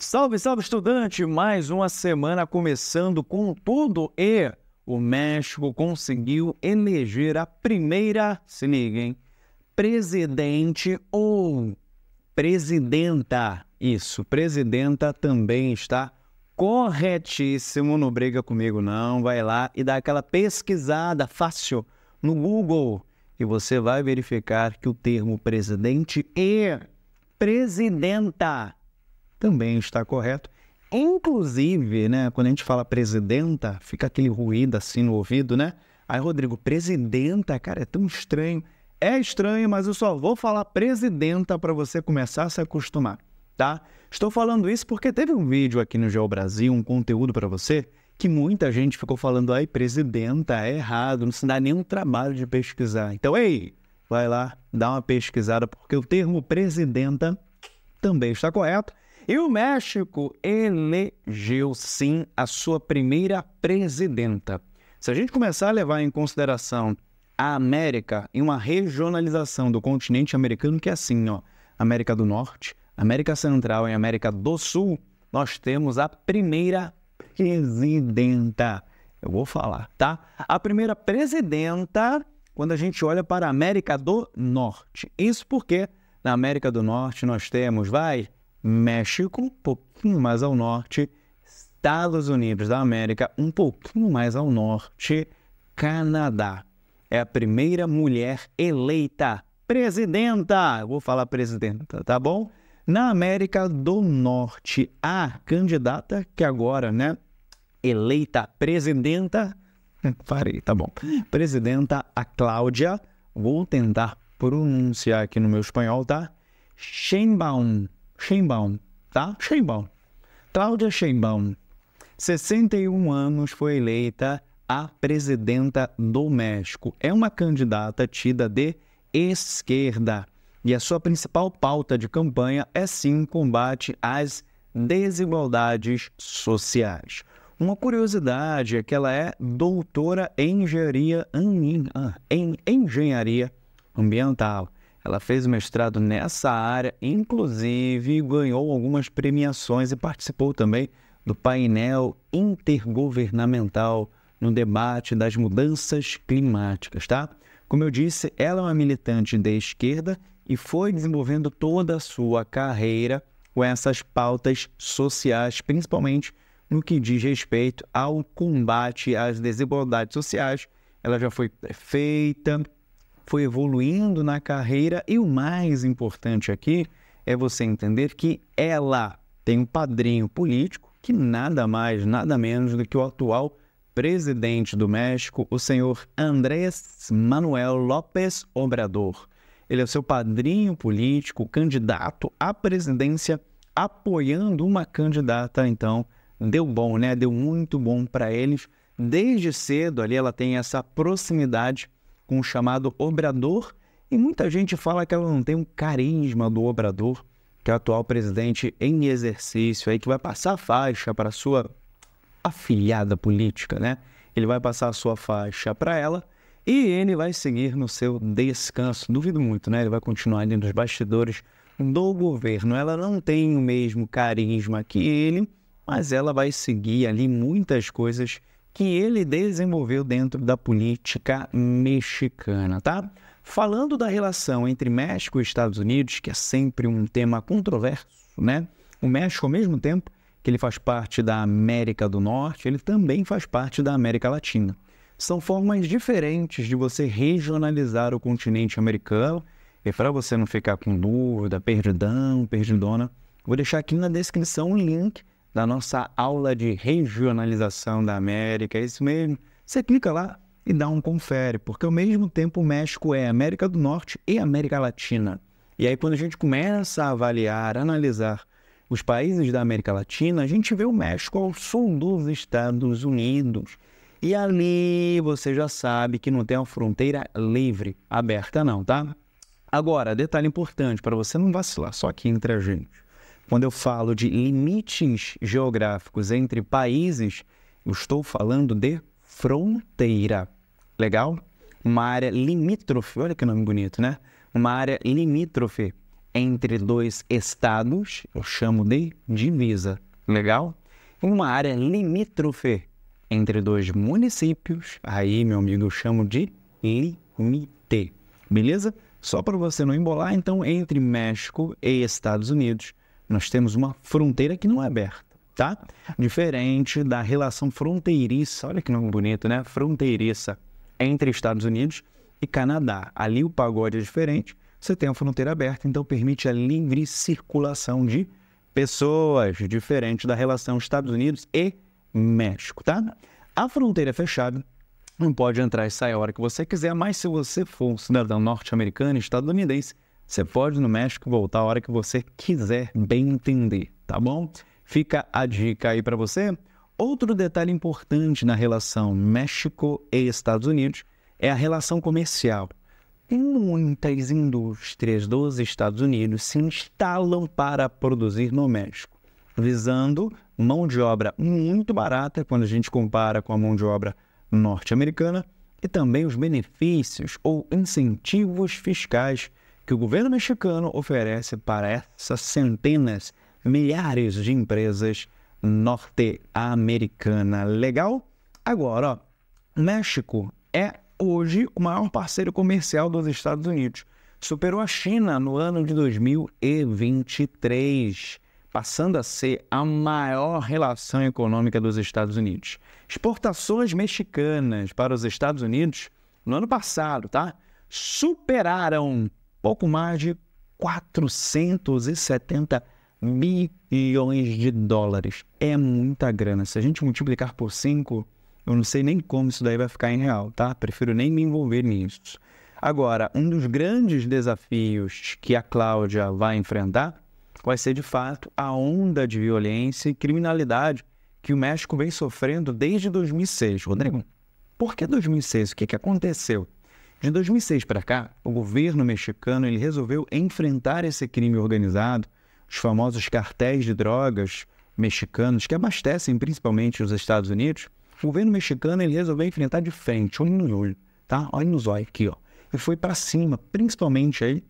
Salve, salve estudante! Mais uma semana começando com tudo e o México conseguiu eleger a primeira, se liguem, presidente ou presidenta. Isso, presidenta também está corretíssimo, não briga comigo não, vai lá e dá aquela pesquisada fácil no Google e você vai verificar que o termo presidente e presidenta também está correto. Inclusive, né, quando a gente fala presidenta, fica aquele ruído assim no ouvido, né? Aí, Rodrigo, presidenta, cara, é tão estranho. É estranho, mas eu só vou falar presidenta para você começar a se acostumar, tá? Estou falando isso porque teve um vídeo aqui no Geo Brasil, um conteúdo para você, que muita gente ficou falando, aí, presidenta, é errado, não se dá nenhum trabalho de pesquisar. Então, ei, vai lá, dá uma pesquisada, porque o termo presidenta também está correto. E o México elegeu sim a sua primeira presidenta. Se a gente começar a levar em consideração a América em uma regionalização do continente americano, que é assim, ó, América do Norte, América Central e América do Sul, nós temos a primeira presidenta. Eu vou falar, tá? A primeira presidenta quando a gente olha para a América do Norte. Isso porque na América do Norte nós temos, vai, México, um pouquinho mais ao norte, Estados Unidos da América, um pouquinho mais ao norte, Canadá. É a primeira mulher eleita presidenta, vou falar presidenta, tá bom? Na América do Norte, a candidata que agora, né, eleita presidenta, parei, tá bom. Presidenta a Cláudia, vou tentar pronunciar aqui no meu espanhol, tá? Sheinbaum Sheinbaum, tá? Sheinbaum. Cláudia Sheinbaum, 61 anos, foi eleita a presidenta do México. É uma candidata tida de esquerda e a sua principal pauta de campanha é sim combate às desigualdades sociais. Uma curiosidade é que ela é doutora em engenharia, em, em engenharia ambiental. Ela fez o mestrado nessa área, inclusive ganhou algumas premiações e participou também do painel intergovernamental no debate das mudanças climáticas, tá? Como eu disse, ela é uma militante de esquerda e foi desenvolvendo toda a sua carreira com essas pautas sociais, principalmente no que diz respeito ao combate às desigualdades sociais. Ela já foi prefeita, foi evoluindo na carreira e o mais importante aqui é você entender que ela tem um padrinho político que nada mais, nada menos do que o atual presidente do México, o senhor Andrés Manuel López Obrador. Ele é o seu padrinho político, candidato à presidência, apoiando uma candidata, então deu bom, né? Deu muito bom para eles. Desde cedo ali ela tem essa proximidade com o chamado obrador, e muita gente fala que ela não tem o um carisma do obrador, que é o atual presidente em exercício aí, que vai passar a faixa para sua afilhada política, né? Ele vai passar a sua faixa para ela e ele vai seguir no seu descanso. Duvido muito, né? Ele vai continuar ali nos bastidores do governo. Ela não tem o mesmo carisma que ele, mas ela vai seguir ali muitas coisas que ele desenvolveu dentro da política mexicana, tá? Falando da relação entre México e Estados Unidos, que é sempre um tema controverso, né? O México, ao mesmo tempo que ele faz parte da América do Norte, ele também faz parte da América Latina. São formas diferentes de você regionalizar o continente americano. E para você não ficar com dúvida, perdidão, perdidona, vou deixar aqui na descrição um link da nossa aula de regionalização da América, é isso mesmo. Você clica lá e dá um confere, porque ao mesmo tempo o México é América do Norte e América Latina. E aí quando a gente começa a avaliar, analisar os países da América Latina, a gente vê o México ao sul dos Estados Unidos. E ali você já sabe que não tem uma fronteira livre, aberta não, tá? Agora, detalhe importante para você não vacilar, só aqui entre a gente. Quando eu falo de limites geográficos entre países, eu estou falando de fronteira. Legal? Uma área limítrofe, olha que nome bonito, né? Uma área limítrofe entre dois estados, eu chamo de divisa. Legal? Uma área limítrofe entre dois municípios, aí, meu amigo, eu chamo de limite. Beleza? Só para você não embolar, então, entre México e Estados Unidos, nós temos uma fronteira que não é aberta, tá? Diferente da relação fronteiriça, olha que nome bonito, né? Fronteiriça entre Estados Unidos e Canadá. Ali o pagode é diferente, você tem a fronteira aberta, então permite a livre circulação de pessoas, diferente da relação Estados Unidos e México, tá? A fronteira é fechada, não pode entrar e sair a hora que você quiser, mas se você for um cidadão norte-americano, estadunidense, você pode no México voltar a hora que você quiser bem entender, tá bom? Fica a dica aí para você. Outro detalhe importante na relação México e Estados Unidos é a relação comercial. Muitas indústrias dos Estados Unidos se instalam para produzir no México, visando mão de obra muito barata quando a gente compara com a mão de obra norte-americana e também os benefícios ou incentivos fiscais que o governo mexicano oferece para essas centenas, milhares de empresas norte-americana. Legal? Agora, ó, México é hoje o maior parceiro comercial dos Estados Unidos. Superou a China no ano de 2023, passando a ser a maior relação econômica dos Estados Unidos. Exportações mexicanas para os Estados Unidos no ano passado, tá? Superaram pouco mais de 470 milhões de dólares. É muita grana. Se a gente multiplicar por 5, eu não sei nem como isso daí vai ficar em real, tá? Prefiro nem me envolver nisso. Agora, um dos grandes desafios que a Cláudia vai enfrentar vai ser de fato a onda de violência e criminalidade que o México vem sofrendo desde 2006. Rodrigo, por que 2006? O que, que aconteceu? De 2006 para cá, o governo mexicano ele resolveu enfrentar esse crime organizado, os famosos cartéis de drogas mexicanos que abastecem principalmente os Estados Unidos. O governo mexicano ele resolveu enfrentar de frente, olho no olho, tá? Olha nos olhos aqui, ó. E foi para cima, principalmente aí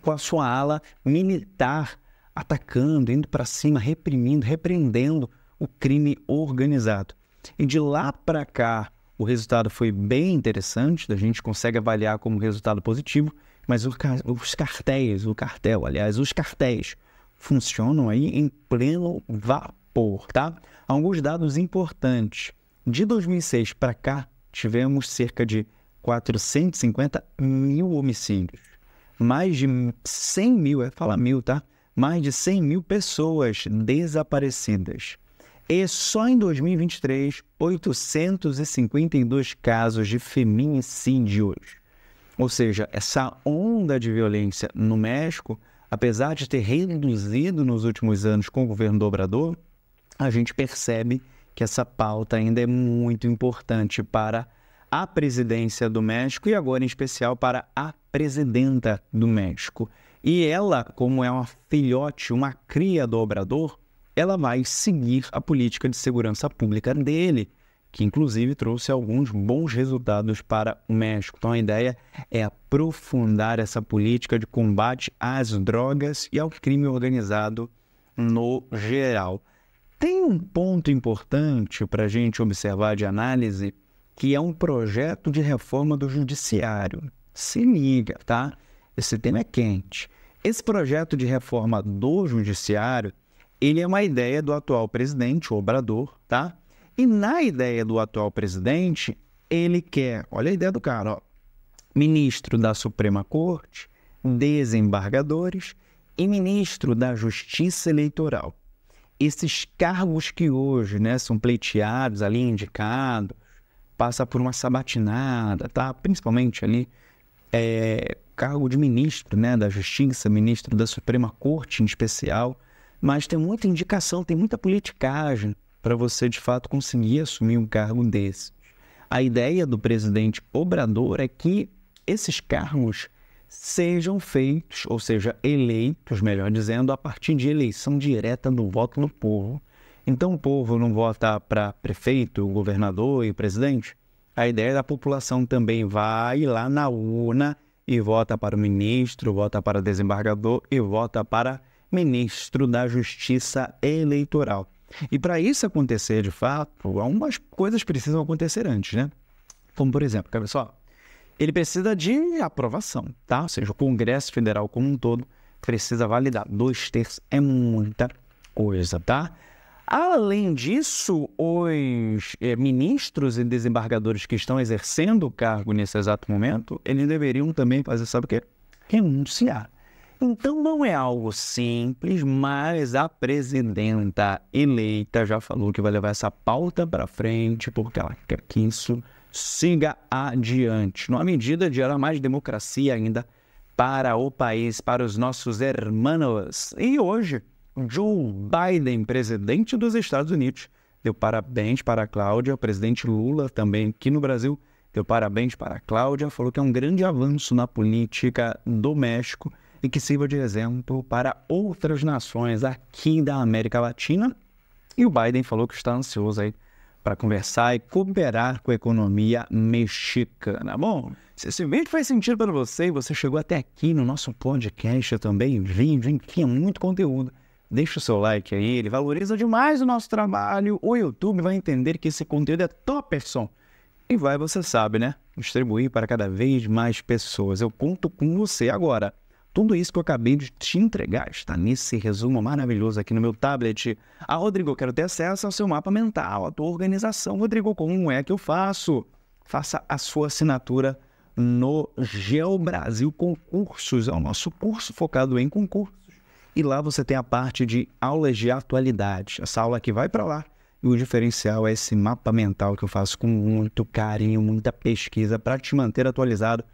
com a sua ala militar atacando, indo para cima, reprimindo, repreendendo o crime organizado. E de lá para cá, o resultado foi bem interessante, a gente consegue avaliar como resultado positivo, mas os cartéis, o cartel, aliás, os cartéis funcionam aí em pleno vapor, tá? Alguns dados importantes. De 2006 para cá, tivemos cerca de 450 mil homicídios. Mais de 100 mil, é falar mil, tá? Mais de 100 mil pessoas desaparecidas. E só em 2023, 852 casos de feminicídios. Ou seja, essa onda de violência no México, apesar de ter reduzido nos últimos anos com o governo dobrador, a gente percebe que essa pauta ainda é muito importante para a presidência do México e agora em especial para a presidenta do México. E ela, como é uma filhote, uma cria do obrador, ela vai seguir a política de segurança pública dele, que inclusive trouxe alguns bons resultados para o México. Então a ideia é aprofundar essa política de combate às drogas e ao crime organizado no geral. Tem um ponto importante para a gente observar de análise, que é um projeto de reforma do judiciário. Se liga, tá? Esse tema é quente. Esse projeto de reforma do judiciário ele é uma ideia do atual presidente, o Obrador, tá? E na ideia do atual presidente, ele quer, olha a ideia do cara, ó, ministro da Suprema Corte, desembargadores e ministro da Justiça Eleitoral. Esses cargos que hoje né, são pleiteados ali, indicados, passa por uma sabatinada, tá? Principalmente ali é, cargo de ministro né, da Justiça, ministro da Suprema Corte em especial mas tem muita indicação, tem muita politicagem para você de fato conseguir assumir um cargo desse. A ideia do presidente Obrador é que esses cargos sejam feitos, ou seja, eleitos, melhor dizendo, a partir de eleição direta do voto do povo. Então o povo não vota para prefeito, governador e presidente. A ideia da população também vai lá na urna e vota para o ministro, vota para o desembargador e vota para ministro da Justiça Eleitoral. E para isso acontecer de fato, algumas coisas precisam acontecer antes, né? Como, por exemplo, quer Ele precisa de aprovação, tá? Ou seja, o Congresso Federal como um todo precisa validar. Dois terços é muita coisa, tá? Além disso, os eh, ministros e desembargadores que estão exercendo o cargo nesse exato momento, eles deveriam também fazer, sabe o quê? Renunciar. Então não é algo simples, mas a presidenta eleita já falou que vai levar essa pauta para frente, porque ela quer que isso siga adiante, numa medida de gerar mais democracia ainda para o país, para os nossos hermanos. E hoje, Joe Biden, presidente dos Estados Unidos, deu parabéns para a Cláudia, o presidente Lula também aqui no Brasil deu parabéns para a Cláudia, falou que é um grande avanço na política do México e que sirva de exemplo para outras nações aqui da América Latina. E o Biden falou que está ansioso aí para conversar e cooperar com a economia mexicana. Bom, se esse vídeo faz sentido para você e você chegou até aqui no nosso podcast também, vídeo, enfim, é muito conteúdo. Deixa o seu like aí, ele valoriza demais o nosso trabalho. O YouTube vai entender que esse conteúdo é topperson. E vai, você sabe, né? Distribuir para cada vez mais pessoas. Eu conto com você agora. Tudo isso que eu acabei de te entregar está nesse resumo maravilhoso aqui no meu tablet. Ah, Rodrigo, eu quero ter acesso ao seu mapa mental, à tua organização. Rodrigo, como é que eu faço? Faça a sua assinatura no Geo Brasil Concursos, é o nosso curso focado em concursos. E lá você tem a parte de aulas de atualidade, essa aula que vai para lá. E o diferencial é esse mapa mental que eu faço com muito carinho, muita pesquisa para te manter atualizado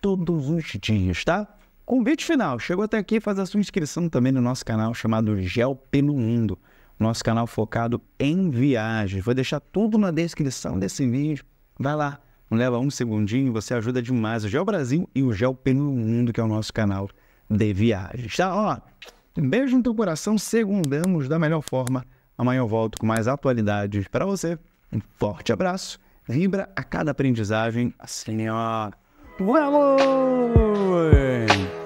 todos os dias, tá? Convite final, chegou até aqui, faz a sua inscrição também no nosso canal chamado Gel pelo Mundo, nosso canal focado em viagens. Vou deixar tudo na descrição desse vídeo. Vai lá, não leva um segundinho, você ajuda demais o Gel Brasil e o Gel pelo Mundo, que é o nosso canal de viagens. Tá, ó, beijo no teu coração, segundamos da melhor forma. Amanhã eu volto com mais atualidades para você. Um forte abraço, vibra a cada aprendizagem, assim ó. 多亮哦！